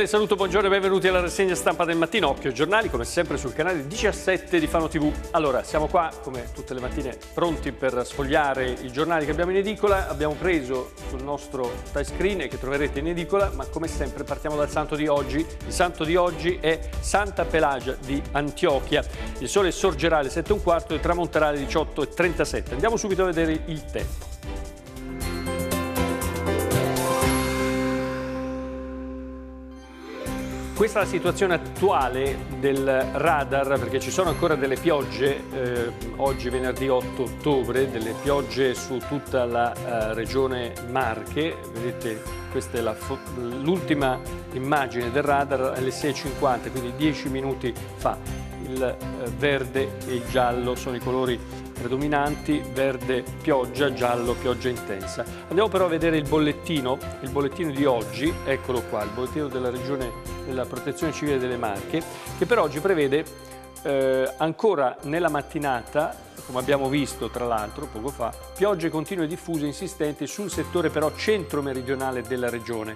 Emanuele Saluto, buongiorno e benvenuti alla rassegna stampa del mattino. mattinocchio, giornali come sempre sul canale 17 di Fano TV. Allora, siamo qua come tutte le mattine pronti per sfogliare i giornali che abbiamo in edicola, abbiamo preso sul nostro touchscreen che troverete in edicola, ma come sempre partiamo dal santo di oggi. Il santo di oggi è Santa Pelagia di Antiochia. Il sole sorgerà alle 7.15 e tramonterà alle 18.37. Andiamo subito a vedere il tempo. Questa è la situazione attuale del radar perché ci sono ancora delle piogge, eh, oggi venerdì 8 ottobre, delle piogge su tutta la eh, regione Marche, vedete questa è l'ultima immagine del radar alle 6.50, quindi 10 minuti fa il eh, verde e il giallo sono i colori predominanti, verde pioggia, giallo pioggia intensa. Andiamo però a vedere il bollettino, il bollettino di oggi, eccolo qua, il bollettino della Regione della Protezione Civile delle Marche, che per oggi prevede eh, ancora nella mattinata, come abbiamo visto tra l'altro poco fa, piogge continue diffuse e insistenti sul settore però centro-meridionale della Regione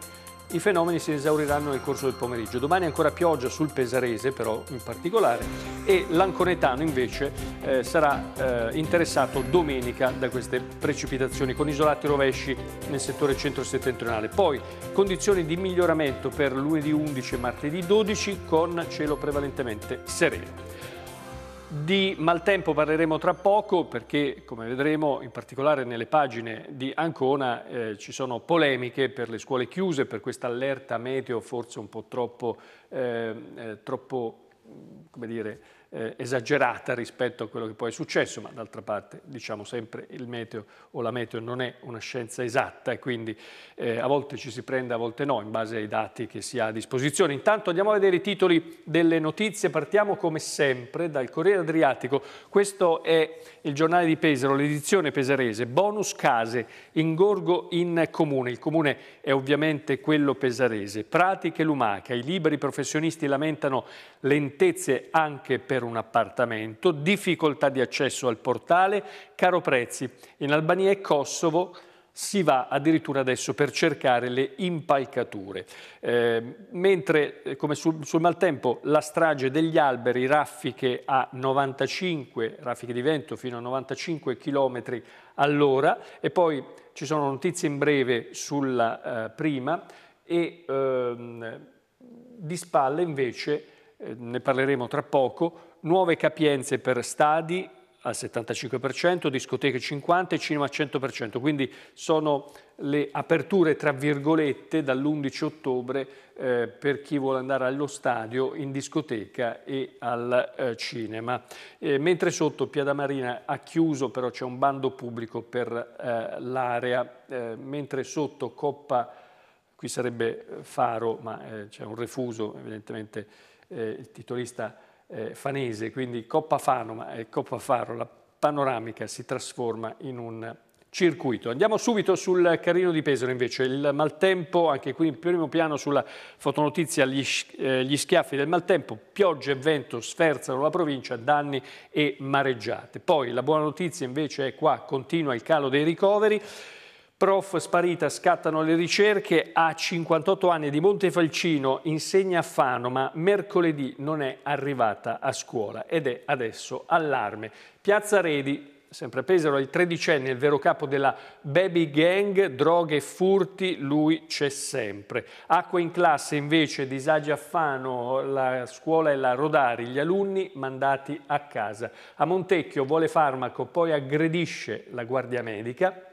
i fenomeni si esauriranno nel corso del pomeriggio. Domani ancora pioggia sul Pesarese però in particolare e l'Anconetano invece eh, sarà eh, interessato domenica da queste precipitazioni con isolati rovesci nel settore centro-settentrionale. Poi condizioni di miglioramento per lunedì 11 e martedì 12 con cielo prevalentemente sereno. Di maltempo parleremo tra poco perché, come vedremo, in particolare nelle pagine di Ancona eh, ci sono polemiche per le scuole chiuse, per questa allerta meteo forse un po' troppo, ehm, eh, troppo come dire, eh, esagerata rispetto a quello che poi è successo, ma d'altra parte diciamo sempre il meteo o la meteo non è una scienza esatta e quindi eh, a volte ci si prende, a volte no, in base ai dati che si ha a disposizione. Intanto andiamo a vedere i titoli delle notizie, partiamo come sempre dal Corriere Adriatico, questo è il giornale di Pesaro, l'edizione pesarese, bonus case, ingorgo in comune, il comune è ovviamente quello pesarese, pratiche lumaca, i liberi professionisti lamentano lentezze anche per un appartamento, difficoltà di accesso al portale, caro prezzi. In Albania e Kosovo si va addirittura adesso per cercare le impalcature. Ehm, eh, mentre, come sul, sul, maltempo, la strage degli alberi, raffiche, a 95, raffiche di vento fino a 95 km all'ora, e poi ci sono notizie in breve sulla eh, prima, e ehm, di spalle invece, eh, ne parleremo tra poco, nuove capienze per stadi al 75%, discoteche 50% e cinema al 100%, quindi sono le aperture tra virgolette dall'11 ottobre eh, per chi vuole andare allo stadio, in discoteca e al eh, cinema. Eh, mentre sotto Piadamarina ha chiuso, però c'è un bando pubblico per eh, l'area, eh, mentre sotto Coppa, qui sarebbe Faro, ma eh, c'è un refuso, evidentemente il titolista eh, fanese, quindi Coppa Fanoma e Coppa Faro, la panoramica si trasforma in un circuito. Andiamo subito sul Carino di Pesaro invece, il maltempo, anche qui in primo piano sulla fotonotizia gli, eh, gli schiaffi del maltempo, pioggia e vento sferzano la provincia, danni e mareggiate. Poi la buona notizia invece è qua, continua il calo dei ricoveri, Prof sparita, scattano le ricerche, a 58 anni di Montefalcino insegna a Fano, ma mercoledì non è arrivata a scuola ed è adesso allarme. Piazza Redi, sempre Pesaro, il tredicenne, il vero capo della baby gang, droghe e furti, lui c'è sempre. Acqua in classe invece, disagi a Fano, la scuola e la Rodari, gli alunni mandati a casa. A Montecchio vuole farmaco, poi aggredisce la guardia medica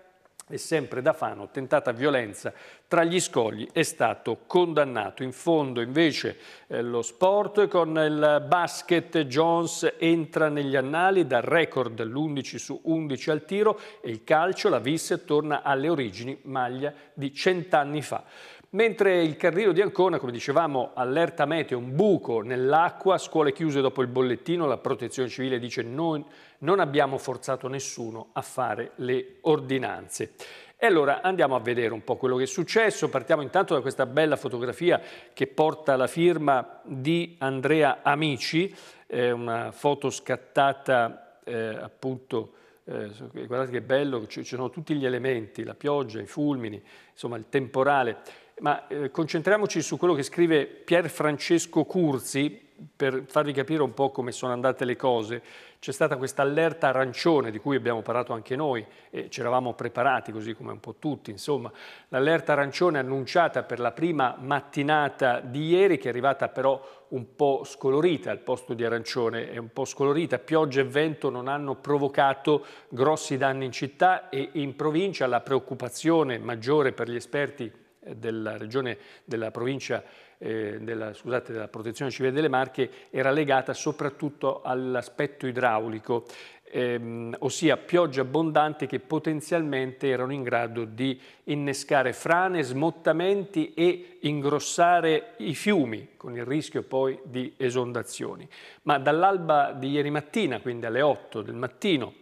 e sempre da Fano tentata violenza tra gli scogli è stato condannato. In fondo invece eh, lo sport con il basket Jones entra negli annali dal record l'11 su 11 al tiro e il calcio, la vis, torna alle origini maglia di cent'anni fa. Mentre il Carrino di Ancona, come dicevamo, allerta meteo, un buco nell'acqua, scuole chiuse dopo il bollettino, la protezione civile dice noi non abbiamo forzato nessuno a fare le ordinanze. E allora andiamo a vedere un po' quello che è successo. Partiamo intanto da questa bella fotografia che porta la firma di Andrea Amici, eh, una foto scattata eh, appunto, eh, guardate che bello, ci, ci, sono tutti gli elementi, la pioggia, i fulmini, insomma il temporale. Ma eh, concentriamoci su quello che scrive Pier Francesco Curzi, per farvi capire un po' come sono andate le cose, c'è stata questa allerta arancione di cui abbiamo parlato anche noi e ci eravamo preparati così come un po' tutti, insomma, l'allerta arancione annunciata per la prima mattinata di ieri che è arrivata però un po' scolorita al posto di arancione, è un po' scolorita, pioggia e vento non hanno provocato grossi danni in città e in provincia la preoccupazione maggiore per gli esperti eh, della regione della provincia eh, della, scusate, della protezione civile delle Marche era legata soprattutto all'aspetto idraulico, ehm, ossia piogge abbondanti che potenzialmente erano in grado di innescare frane, smottamenti e ingrossare i fiumi, con il rischio poi di esondazioni. Ma dall'alba di ieri mattina, quindi alle 8 del mattino,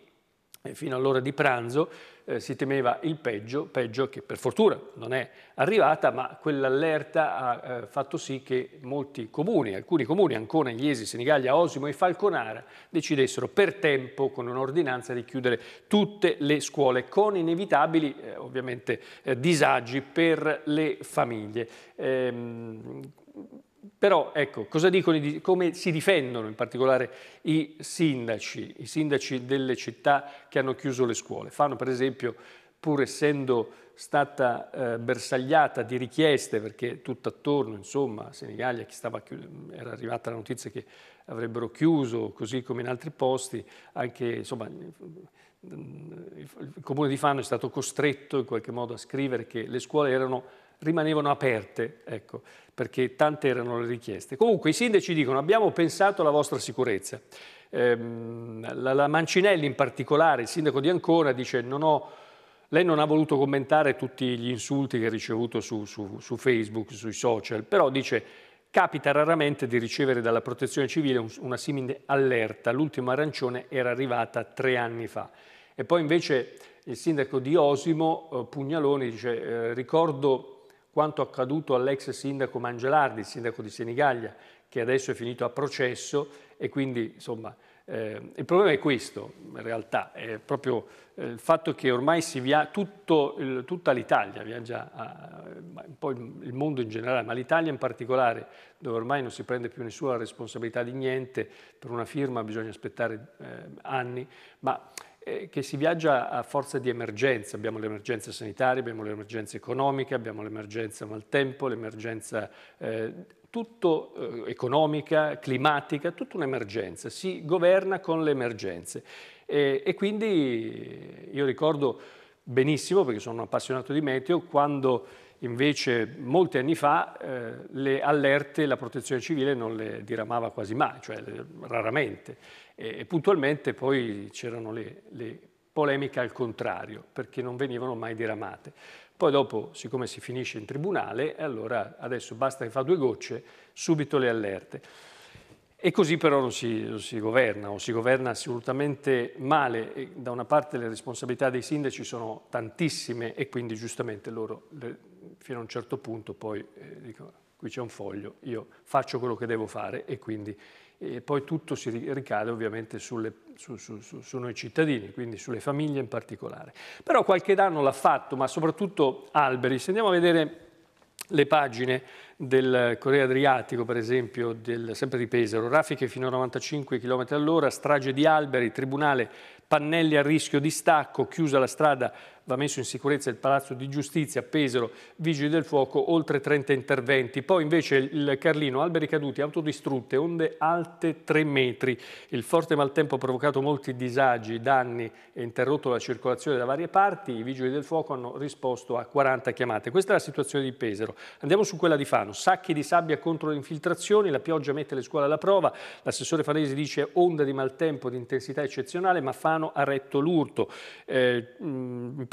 fino all'ora di pranzo eh, si temeva il peggio, peggio che per fortuna non è arrivata, ma quell'allerta ha eh, fatto sì che molti comuni, alcuni comuni, Ancona, Iesi, Senigallia, Osimo e Falconara, decidessero per tempo con un'ordinanza di chiudere tutte le scuole, con inevitabili eh, ovviamente eh, disagi per le famiglie. Ehm, però ecco, cosa dicono, come si difendono in particolare i sindaci, i sindaci delle città che hanno chiuso le scuole? Fanno per esempio, pur essendo stata eh, bersagliata di richieste, perché tutt'attorno, insomma, a Senigallia era arrivata la notizia che avrebbero chiuso, così come in altri posti, anche insomma, il comune di Fano è stato costretto in qualche modo a scrivere che le scuole erano rimanevano aperte, ecco, perché tante erano le richieste. Comunque i sindaci dicono abbiamo pensato alla vostra sicurezza. Ehm, la, la Mancinelli in particolare, il sindaco di Ancona, dice non ho... Lei non ha voluto commentare tutti gli insulti che ha ricevuto su, su, su, Facebook, sui social, però dice capita raramente di ricevere dalla protezione civile una simile allerta. L'ultima arancione era arrivata tre anni fa. E poi invece il sindaco di Osimo, eh, Pugnaloni, dice eh, ricordo quanto accaduto all'ex sindaco Mangelardi, sindaco di Senigallia, che adesso è finito a processo e quindi insomma eh, il problema è questo in realtà, è proprio eh, il fatto che ormai si via, tutto, il, tutta l'Italia viaggia, a, un po' il, il mondo in generale, ma l'Italia in particolare, dove ormai non si prende più nessuna responsabilità di niente, per una firma bisogna aspettare eh, anni, ma eh, che si viaggia a forza di emergenze, abbiamo le emergenze sanitarie, abbiamo l'emergenza economica, abbiamo l'emergenza maltempo, l'emergenza eh, tutto eh, economica, climatica, tutta un'emergenza, si governa con le emergenze e, e quindi io ricordo benissimo, perché sono un appassionato di meteo, quando Invece molti anni fa eh, le allerte la protezione civile non le diramava quasi mai, cioè raramente. E, e, puntualmente poi c'erano le, le polemiche al contrario, perché non venivano mai diramate. Poi dopo, siccome si finisce in tribunale, allora adesso basta che fa due gocce, subito le allerte. E così però non si, non si, governa, o si governa assolutamente male. E da una parte le responsabilità dei sindaci sono tantissime e quindi giustamente loro le, fino a un certo punto poi eh, dico, qui c'è un foglio, io faccio quello che devo fare e quindi e poi tutto si ricade ovviamente sulle, su, su, su, su, noi cittadini, quindi sulle famiglie in particolare. Però qualche danno l'ha fatto, ma soprattutto alberi. Se andiamo a vedere le pagine del Corriere Adriatico, per esempio, del, sempre di Pesaro, raffiche fino a 95 km all'ora, strage di alberi, tribunale, pannelli a rischio di stacco, chiusa la strada va messo in sicurezza il Palazzo di Giustizia, Pesaro, Vigili del Fuoco, oltre 30 interventi. Poi invece il Carlino, alberi caduti, autodistrutte, onde alte 3 metri. Il forte maltempo ha provocato molti disagi, danni e interrotto la circolazione da varie parti. I Vigili del Fuoco hanno risposto a 40 chiamate. Questa è la situazione di Pesaro. Andiamo su quella di Fano. Sacchi di sabbia contro le infiltrazioni, la pioggia mette le scuole alla prova. L'assessore Fanesi dice onda di maltempo di intensità eccezionale, ma Fano ha retto l'urto. Eh,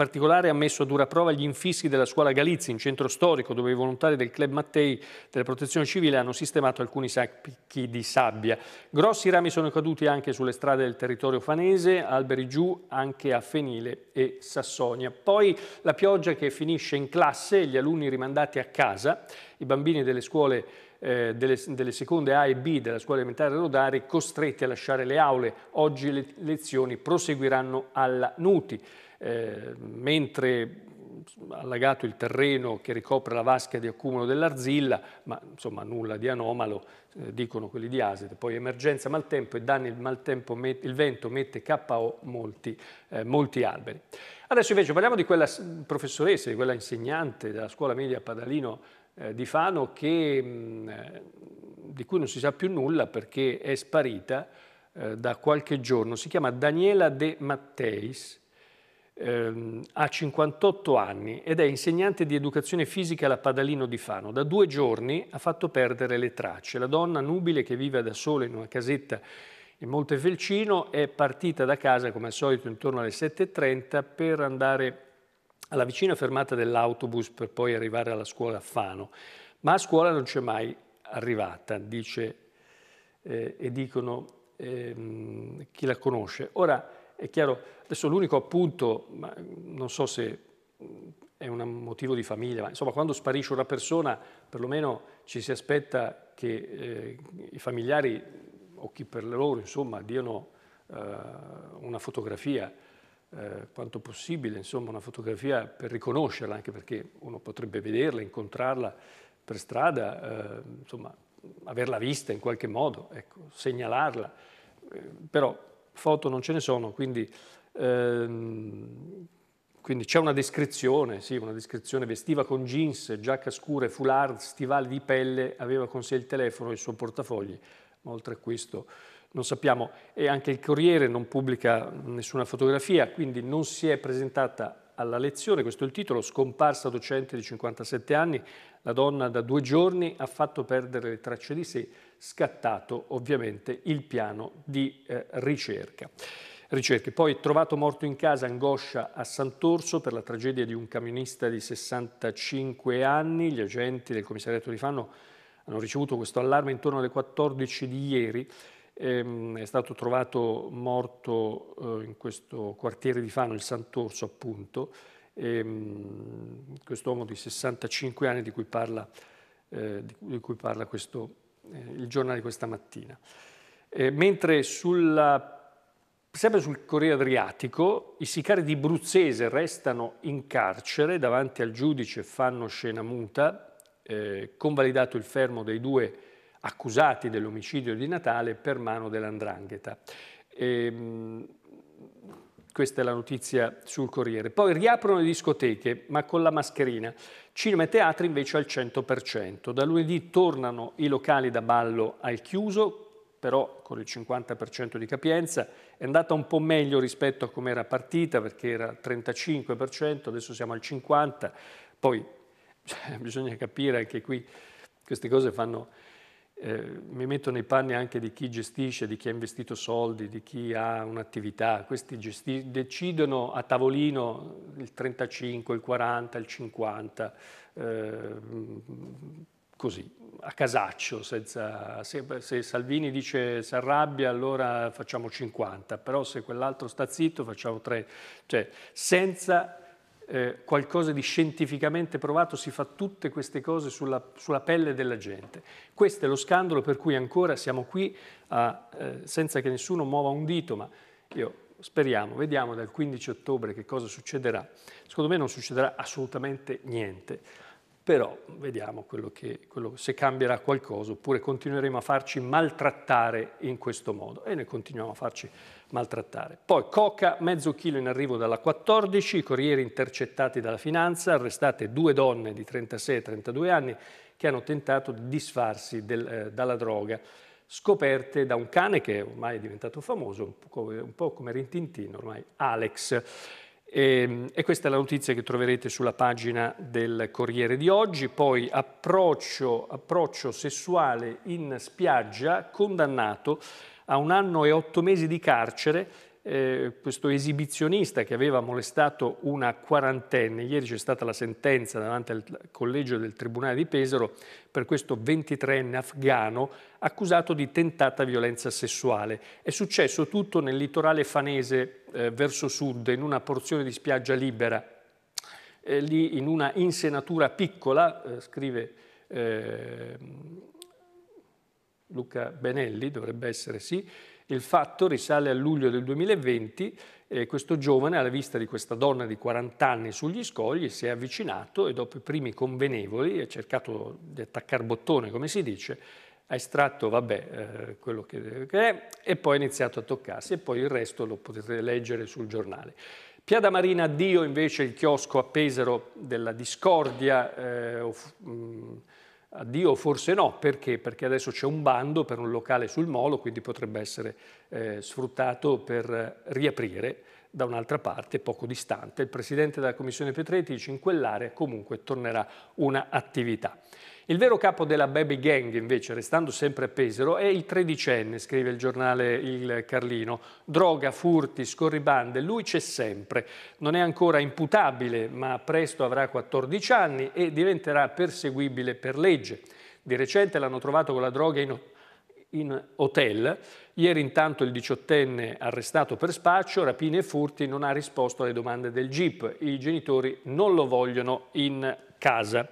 particolare ha messo a dura prova gli infissi della scuola Galizia in centro storico dove i volontari del club Mattei della protezione civile hanno sistemato alcuni sacchi di sabbia. Grossi rami sono caduti anche sulle strade del territorio fanese, alberi giù anche a Fenile e Sassonia. Poi la pioggia che finisce in classe, gli alunni rimandati a casa, i bambini delle scuole eh, delle, delle, seconde A e B della scuola elementare Rodari costretti a lasciare le aule. Oggi le lezioni proseguiranno alla Nuti, eh, mentre allagato il terreno che ricopre la vasca di accumulo dell'arzilla, ma insomma nulla di anomalo, eh, dicono quelli di ASET. Poi emergenza maltempo e danni il, maltempo il vento mette KO molti, eh, molti, alberi. Adesso invece parliamo di quella professoressa, di quella insegnante della scuola media Padalino eh, di Fano che, mm, eh, di cui non si sa più nulla perché è sparita eh, da qualche giorno. Si chiama Daniela De Matteis, ehm, ha 58 anni ed è insegnante di educazione fisica alla Padalino di Fano. Da due giorni ha fatto perdere le tracce. La donna nubile che vive da sola in una casetta in Montefelcino è partita da casa come al solito intorno alle 7.30 per andare alla vicina fermata dell'autobus per poi arrivare alla scuola a Fano, ma a scuola non c'è mai arrivata, dice eh, e dicono eh, chi la conosce. Ora è chiaro, adesso l'unico appunto, ma non so se mm, è un motivo di famiglia, ma insomma quando sparisce una persona perlomeno ci si aspetta che eh, i familiari o chi per loro insomma diano eh, una fotografia eh, quanto possibile insomma, una fotografia per riconoscerla, anche perché uno potrebbe vederla, incontrarla per strada, eh, insomma, averla vista in qualche modo, ecco, segnalarla. Eh, però foto non ce ne sono, quindi, ehm, quindi c'è una descrizione, sì, una descrizione, vestiva con jeans, giacca scura, foulard, stivali di pelle, aveva con sé il telefono e il suo portafogli, ma oltre a questo non sappiamo, e anche il Corriere non pubblica nessuna fotografia, quindi non si è presentata alla lezione, questo è il titolo, scomparsa docente di 57 anni, la donna da due giorni ha fatto perdere le tracce di sé, scattato ovviamente il piano di eh, ricerca. Ricerche. Poi trovato morto in casa, angoscia a Sant'Orso per la tragedia di un camionista di 65 anni, gli agenti del commissariato di Fanno hanno ricevuto questo allarme intorno alle 14 di ieri, Ehm, è stato trovato morto eh, in questo quartiere di Fano, il Sant'Orso appunto, ehm, quest'uomo di 65 anni di cui parla, eh, di cui parla questo, eh, il giornale questa mattina. mentre sulla Sempre sul Corriere Adriatico, i sicari di Bruzzese restano in carcere davanti al giudice, fanno scena muta, convalidato il fermo dei due accusati dell'omicidio di Natale per mano dell'Andrangheta. Ehm, questa è la notizia sul Corriere. Poi riaprono le discoteche, ma con la mascherina. Cinema e teatri invece al 100%. Da lunedì tornano i locali da ballo al chiuso, però con il 50% di capienza. È andata un po' meglio rispetto a come era partita, perché era 35%, adesso siamo al 50%. Poi cioè, bisogna capire anche qui, queste cose fanno eh, mi metto nei panni anche di chi gestisce, di chi ha investito soldi, di chi ha un'attività, questi gesti- decidono a tavolino il 35, il 40, il 50, eh, così, a casaccio, senza, se, se, Salvini dice si arrabbia allora facciamo 50, però se quell'altro sta zitto facciamo 3, cioè senza eh, qualcosa di scientificamente provato, si fa tutte queste cose sulla, sulla, pelle della gente. Questo è lo scandalo per cui ancora siamo qui a, eh, senza che nessuno muova un dito, ma io speriamo, vediamo dal 15 ottobre che cosa succederà. Secondo me non succederà assolutamente niente però vediamo quello che, quello, se cambierà qualcosa oppure continueremo a farci maltrattare in questo modo e noi continuiamo a farci maltrattare. Poi coca, mezzo chilo in arrivo dalla 14, i corrieri intercettati dalla finanza, arrestate due donne di 36 e 32 anni che hanno tentato di disfarsi del, eh, dalla droga scoperte da un cane che ormai è diventato famoso, un po' come Rintintino, ormai Alex. E, ehm, e, questa è la notizia che troverete sulla pagina del Corriere di oggi. Poi approccio, approccio sessuale in spiaggia condannato a un anno e otto mesi di carcere eh, questo esibizionista che aveva molestato una quarantenne, ieri c'è stata la sentenza davanti al collegio del Tribunale di Pesaro per questo 23enne afghano accusato di tentata violenza sessuale. È successo tutto nel litorale fanese eh, verso sud, in una porzione di spiaggia libera, eh, lì in una insenatura piccola, eh, scrive eh, Luca Benelli, dovrebbe essere sì, il fatto risale a luglio del 2020 eh, questo giovane, alla vista di questa donna di 40 anni sugli scogli, si è avvicinato e dopo i primi convenevoli ha cercato di attaccare bottone, come si dice, ha estratto, vabbè, eh, quello che, che, è, e poi ha iniziato a toccarsi e poi il resto lo potete leggere sul giornale. Piada Marina addio invece il chiosco a Pesaro della discordia eh, of, mh, mm, Addio forse no, perché? Perché adesso c'è un bando per un locale sul molo, quindi potrebbe essere eh, sfruttato per riaprire da un'altra parte poco distante. Il presidente della Commissione Petretti dice in quell'area comunque tornerà una attività. Il vero capo della baby gang, invece, restando sempre a Pesaro, è il tredicenne, scrive il giornale Il Carlino. Droga, furti, scorribande, lui c'è sempre. Non è ancora imputabile, ma presto avrà 14 anni e diventerà perseguibile per legge. Di recente l'hanno trovato con la droga in, in hotel. Ieri intanto il diciottenne arrestato per spaccio, rapine e furti non ha risposto alle domande del GIP. I genitori non lo vogliono in casa.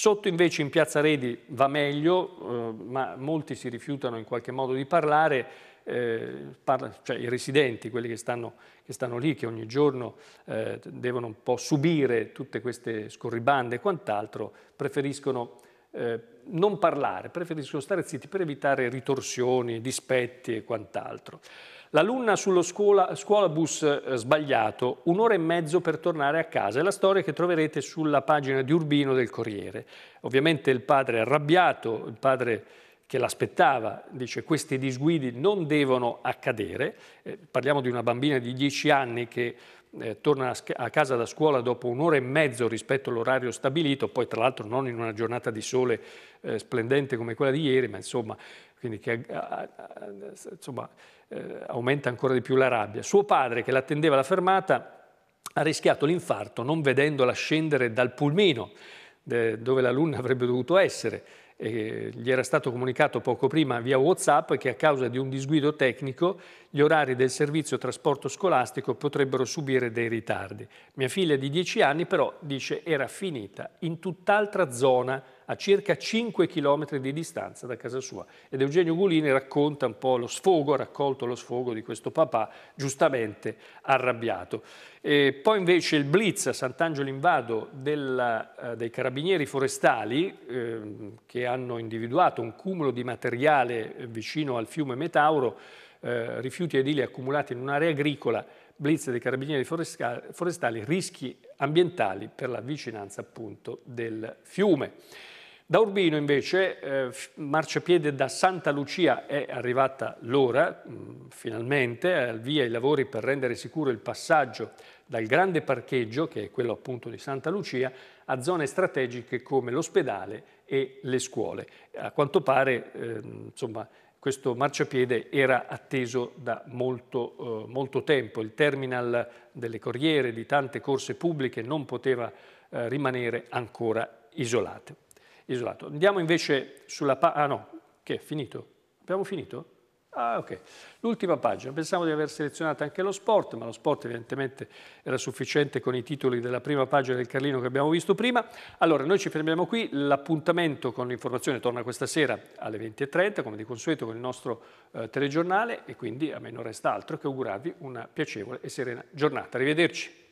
Sotto invece in Piazza Redi va meglio, eh, ma molti si rifiutano in qualche modo di parlare, eh, parla, cioè i residenti, quelli che stanno, che stanno lì, che ogni giorno eh, devono un po' subire tutte queste scorribande e quant'altro, preferiscono eh, non parlare, preferiscono stare zitti per evitare ritorsioni, dispetti e quant'altro. L'alunna sullo scuola, scuola bus eh, sbagliato, un'ora e mezzo per tornare a casa. È la storia che troverete sulla pagina di Urbino del Corriere. Ovviamente il padre è arrabbiato, il padre che l'aspettava, dice questi disguidi non devono accadere. Eh, parliamo di una bambina di 10 anni che eh, torna a, a, casa da scuola dopo un'ora e mezzo rispetto all'orario stabilito, poi tra l'altro non in una giornata di sole eh, splendente come quella di ieri, ma insomma, quindi che, a, a, insomma eh, aumenta ancora di più la rabbia. Suo padre, che l'attendeva alla fermata, ha rischiato l'infarto non vedendola scendere dal pulmino de, dove l'alunna avrebbe dovuto essere. E gli era stato comunicato poco prima via WhatsApp che a causa di un disguido tecnico gli orari del servizio trasporto scolastico potrebbero subire dei ritardi. Mia figlia di 10 anni però dice era finita in tutt'altra zona a circa 5 km di distanza da casa sua. Ed Eugenio Gulini racconta un po' lo sfogo, ha raccolto lo sfogo di questo papà, giustamente arrabbiato. E poi invece il blitz a Sant'Angelo in Vado della, eh, dei carabinieri forestali eh, che hanno individuato un cumulo di materiale eh, vicino al fiume Metauro, eh, rifiuti edili accumulati in un'area agricola, blitz dei carabinieri forestali, rischi ambientali per la vicinanza appunto del fiume. Da Urbino invece, eh, marciapiede da Santa Lucia, è arrivata l'ora, mm, finalmente, al via i lavori per rendere sicuro il passaggio dal grande parcheggio, che è quello appunto di Santa Lucia, a zone strategiche come l'ospedale e le scuole. A quanto pare, eh, insomma, questo marciapiede era atteso da molto, eh, molto, tempo. Il terminal delle Corriere, di tante corse pubbliche, non poteva eh, rimanere ancora isolato isolato. Andiamo invece sulla pagina... Ah no, che è finito? Abbiamo finito? Ah, ok. L'ultima pagina. Pensavo di aver selezionato anche lo sport, ma lo sport evidentemente era sufficiente con i titoli della prima pagina del Carlino che abbiamo visto prima. Allora, noi ci fermiamo qui. L'appuntamento con l'informazione torna questa sera alle 20.30, come di consueto, con il nostro eh, telegiornale e quindi a me non resta altro che augurarvi una piacevole e serena giornata. Arrivederci.